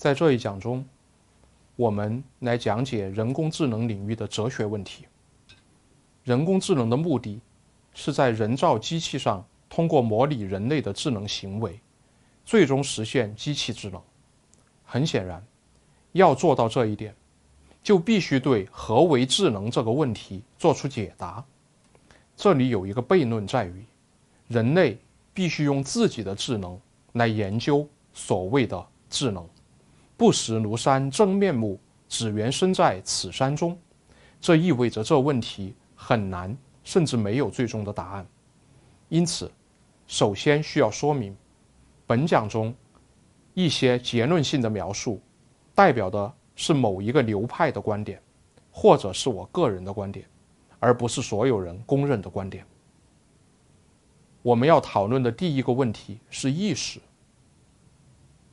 在这一讲中，我们来讲解人工智能领域的哲学问题。人工智能的目的，是在人造机器上通过模拟人类的智能行为，最终实现机器智能。很显然，要做到这一点，就必须对何为智能这个问题做出解答。这里有一个悖论在于，人类必须用自己的智能来研究所谓的智能。不识庐山真面目，只缘身在此山中。这意味着这问题很难，甚至没有最终的答案。因此，首先需要说明，本讲中一些结论性的描述，代表的是某一个流派的观点，或者是我个人的观点，而不是所有人公认的观点。我们要讨论的第一个问题是意识。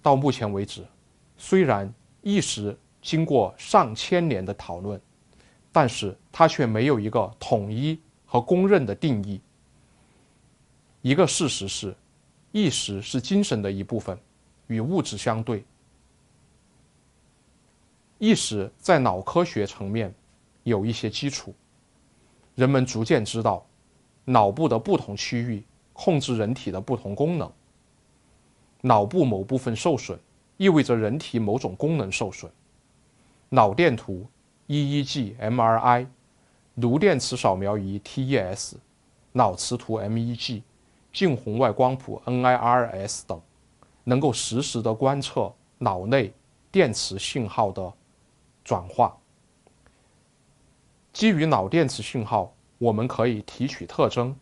到目前为止。虽然意识经过上千年的讨论，但是它却没有一个统一和公认的定义。一个事实是，意识是精神的一部分，与物质相对。意识在脑科学层面有一些基础，人们逐渐知道，脑部的不同区域控制人体的不同功能。脑部某部分受损。意味着人体某种功能受损。脑电图 （EEG）、MRI、颅电磁扫描仪 （TES）、脑磁图 （MEG）、近红外光谱 （NIRS） 等，能够实时的观测脑内电磁信号的转化。基于脑电磁信号，我们可以提取特征，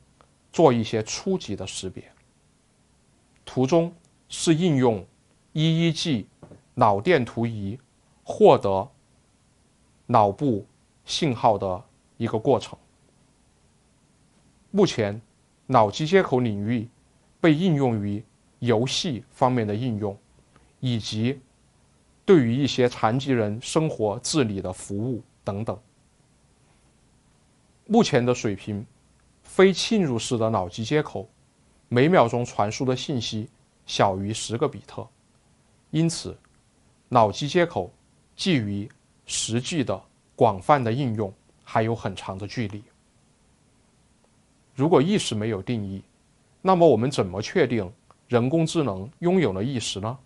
做一些初级的识别。图中是应用。EEG 脑电图仪获得脑部信号的一个过程。目前，脑机接口领域被应用于游戏方面的应用，以及对于一些残疾人生活自理的服务等等。目前的水平，非侵入式的脑机接口每秒钟传输的信息小于十个比特。因此，脑机接口基于实际的广泛的应用还有很长的距离。如果意识没有定义，那么我们怎么确定人工智能拥有了意识呢？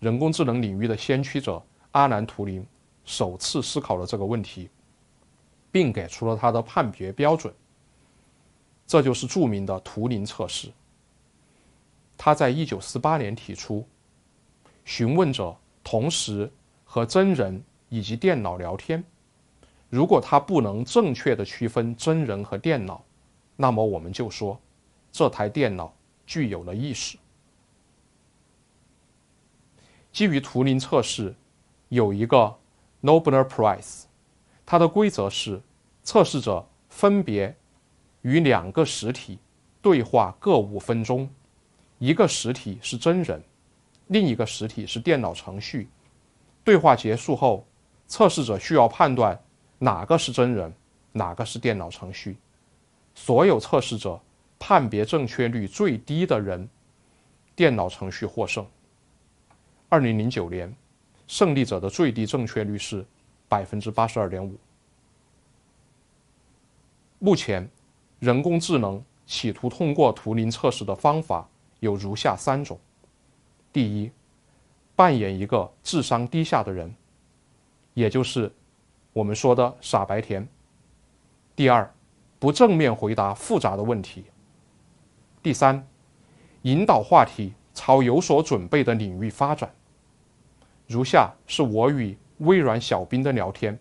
人工智能领域的先驱者阿兰·图灵首次思考了这个问题，并给出了他的判决标准，这就是著名的图灵测试。他在一九四八年提出。询问者同时和真人以及电脑聊天。如果他不能正确的区分真人和电脑，那么我们就说，这台电脑具有了意识。基于图灵测试，有一个 n o b e r Prize，它的规则是：测试者分别与两个实体对话各五分钟，一个实体是真人。另一个实体是电脑程序。对话结束后，测试者需要判断哪个是真人，哪个是电脑程序。所有测试者判别正确率最低的人，电脑程序获胜。二零零九年，胜利者的最低正确率是百分之八十二点五。目前，人工智能企图通过图灵测试的方法有如下三种。第一，扮演一个智商低下的人，也就是我们说的傻白甜。第二，不正面回答复杂的问题。第三，引导话题朝有所准备的领域发展。如下是我与微软小冰的聊天，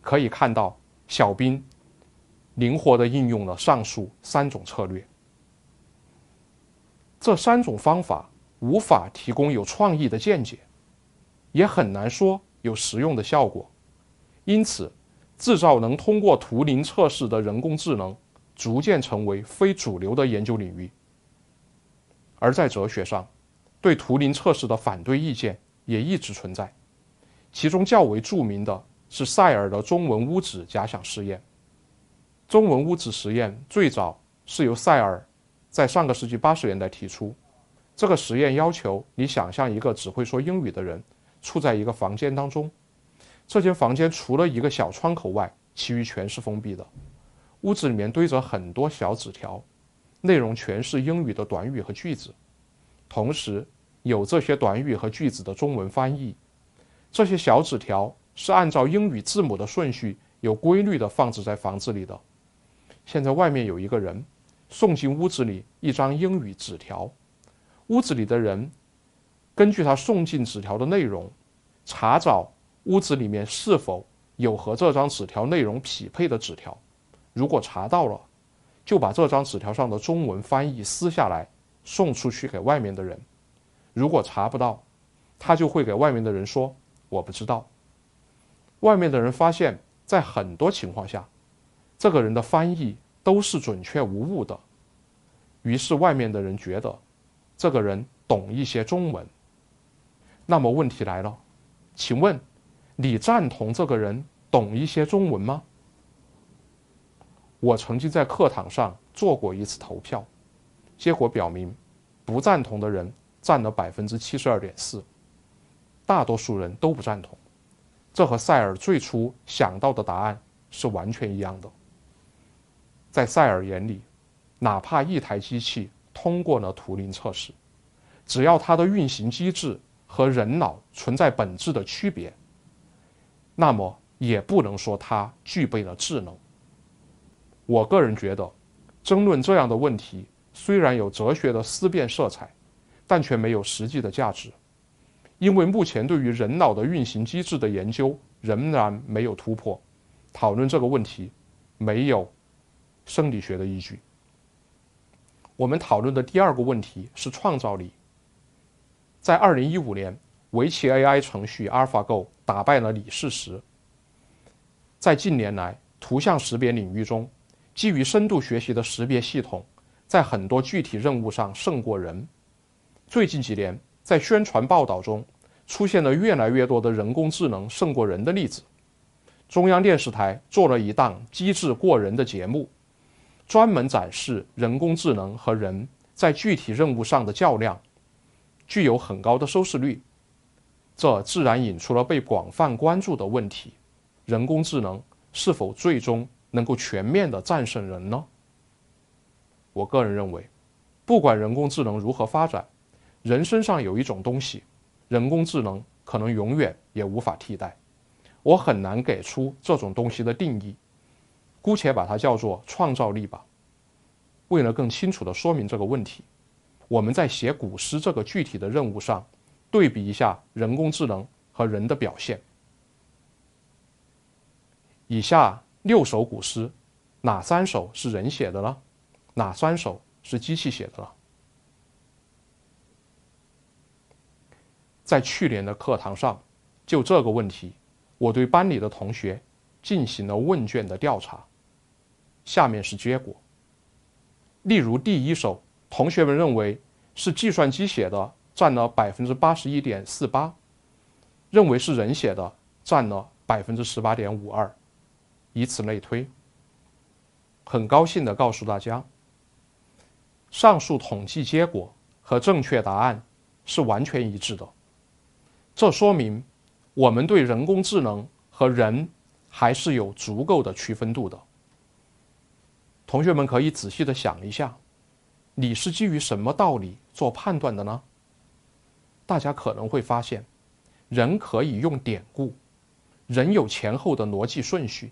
可以看到小冰灵活地应用了上述三种策略。这三种方法。无法提供有创意的见解，也很难说有实用的效果。因此，制造能通过图灵测试的人工智能，逐渐成为非主流的研究领域。而在哲学上，对图灵测试的反对意见也一直存在，其中较为著名的是塞尔的中文屋子假想实验。中文屋子实验最早是由塞尔在上个世纪八十年代提出。这个实验要求你想象一个只会说英语的人，处在一个房间当中。这间房间除了一个小窗口外，其余全是封闭的。屋子里面堆着很多小纸条，内容全是英语的短语和句子，同时有这些短语和句子的中文翻译。这些小纸条是按照英语字母的顺序有规律的放置在房子里的。现在外面有一个人送进屋子里一张英语纸条。屋子里的人根据他送进纸条的内容，查找屋子里面是否有和这张纸条内容匹配的纸条。如果查到了，就把这张纸条上的中文翻译撕下来送出去给外面的人。如果查不到，他就会给外面的人说：“我不知道。”外面的人发现，在很多情况下，这个人的翻译都是准确无误的。于是，外面的人觉得。这个人懂一些中文。那么问题来了，请问，你赞同这个人懂一些中文吗？我曾经在课堂上做过一次投票，结果表明，不赞同的人占了百分之七十二点四，大多数人都不赞同。这和塞尔最初想到的答案是完全一样的。在塞尔眼里，哪怕一台机器。通过了图灵测试，只要它的运行机制和人脑存在本质的区别，那么也不能说它具备了智能。我个人觉得，争论这样的问题虽然有哲学的思辨色彩，但却没有实际的价值，因为目前对于人脑的运行机制的研究仍然没有突破，讨论这个问题没有生理学的依据。我们讨论的第二个问题是创造力。在2015年，围棋 AI 程序 AlphaGo 打败了李世石。在近年来，图像识别领域中，基于深度学习的识别系统在很多具体任务上胜过人。最近几年，在宣传报道中出现了越来越多的人工智能胜过人的例子。中央电视台做了一档机智过人的节目。专门展示人工智能和人在具体任务上的较量，具有很高的收视率。这自然引出了被广泛关注的问题：人工智能是否最终能够全面地战胜人呢？我个人认为，不管人工智能如何发展，人身上有一种东西，人工智能可能永远也无法替代。我很难给出这种东西的定义。姑且把它叫做创造力吧。为了更清楚的说明这个问题，我们在写古诗这个具体的任务上，对比一下人工智能和人的表现。以下六首古诗，哪三首是人写的呢？哪三首是机器写的呢？在去年的课堂上，就这个问题，我对班里的同学进行了问卷的调查。下面是结果，例如第一首，同学们认为是计算机写的占了百分之八十一点四八，认为是人写的占了百分之十八点五二，以此类推。很高兴的告诉大家，上述统计结果和正确答案是完全一致的，这说明我们对人工智能和人还是有足够的区分度的。同学们可以仔细的想一下，你是基于什么道理做判断的呢？大家可能会发现，人可以用典故，人有前后的逻辑顺序，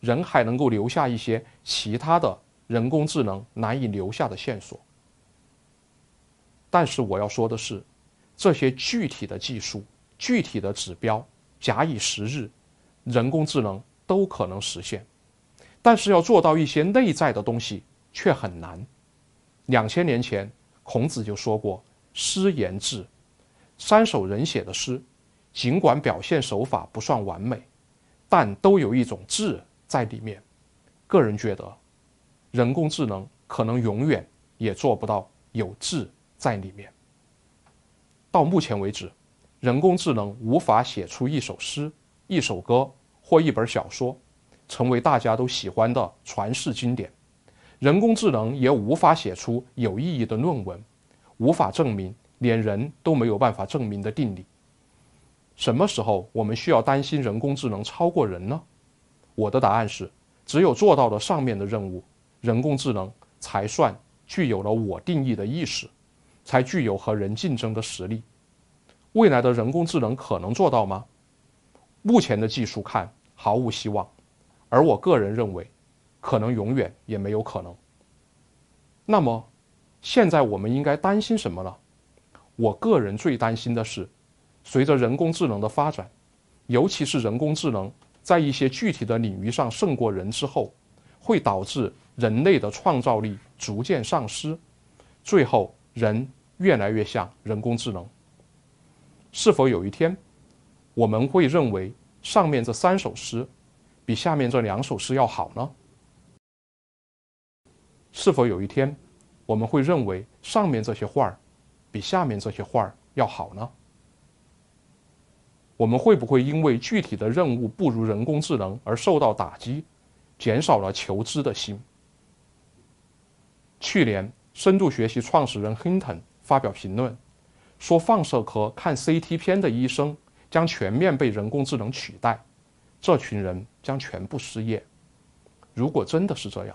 人还能够留下一些其他的人工智能难以留下的线索。但是我要说的是，这些具体的技术、具体的指标，假以时日，人工智能都可能实现。但是要做到一些内在的东西却很难。两千年前，孔子就说过：“诗言志。”三首人写的诗，尽管表现手法不算完美，但都有一种志在里面。个人觉得，人工智能可能永远也做不到有志在里面。到目前为止，人工智能无法写出一首诗、一首歌或一本小说。成为大家都喜欢的传世经典，人工智能也无法写出有意义的论文，无法证明连人都没有办法证明的定理。什么时候我们需要担心人工智能超过人呢？我的答案是：只有做到了上面的任务，人工智能才算具有了我定义的意识，才具有和人竞争的实力。未来的人工智能可能做到吗？目前的技术看，毫无希望。而我个人认为，可能永远也没有可能。那么，现在我们应该担心什么呢？我个人最担心的是，随着人工智能的发展，尤其是人工智能在一些具体的领域上胜过人之后，会导致人类的创造力逐渐丧失，最后人越来越像人工智能。是否有一天，我们会认为上面这三首诗？比下面这两首诗要好呢？是否有一天，我们会认为上面这些画儿比下面这些画儿要好呢？我们会不会因为具体的任务不如人工智能而受到打击，减少了求知的心？去年，深度学习创始人 Hinton 发表评论，说放射科看 CT 片的医生将全面被人工智能取代。这群人将全部失业。如果真的是这样，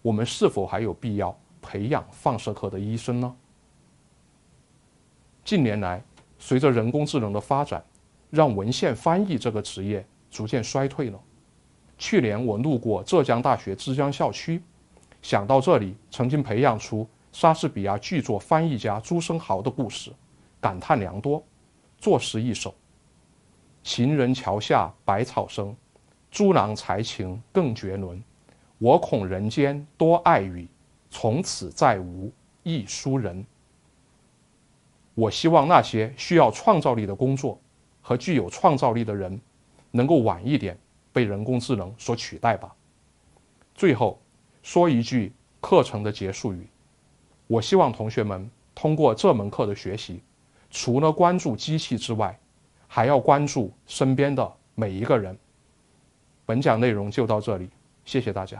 我们是否还有必要培养放射科的医生呢？近年来，随着人工智能的发展，让文献翻译这个职业逐渐衰退了。去年我路过浙江大学之江校区，想到这里曾经培养出莎士比亚巨作翻译家朱生豪的故事，感叹良多，作诗一首。行人桥下百草生，猪郎才情更绝伦。我恐人间多爱语，从此再无一书人。我希望那些需要创造力的工作和具有创造力的人，能够晚一点被人工智能所取代吧。最后，说一句课程的结束语：我希望同学们通过这门课的学习，除了关注机器之外，还要关注身边的每一个人。本讲内容就到这里，谢谢大家。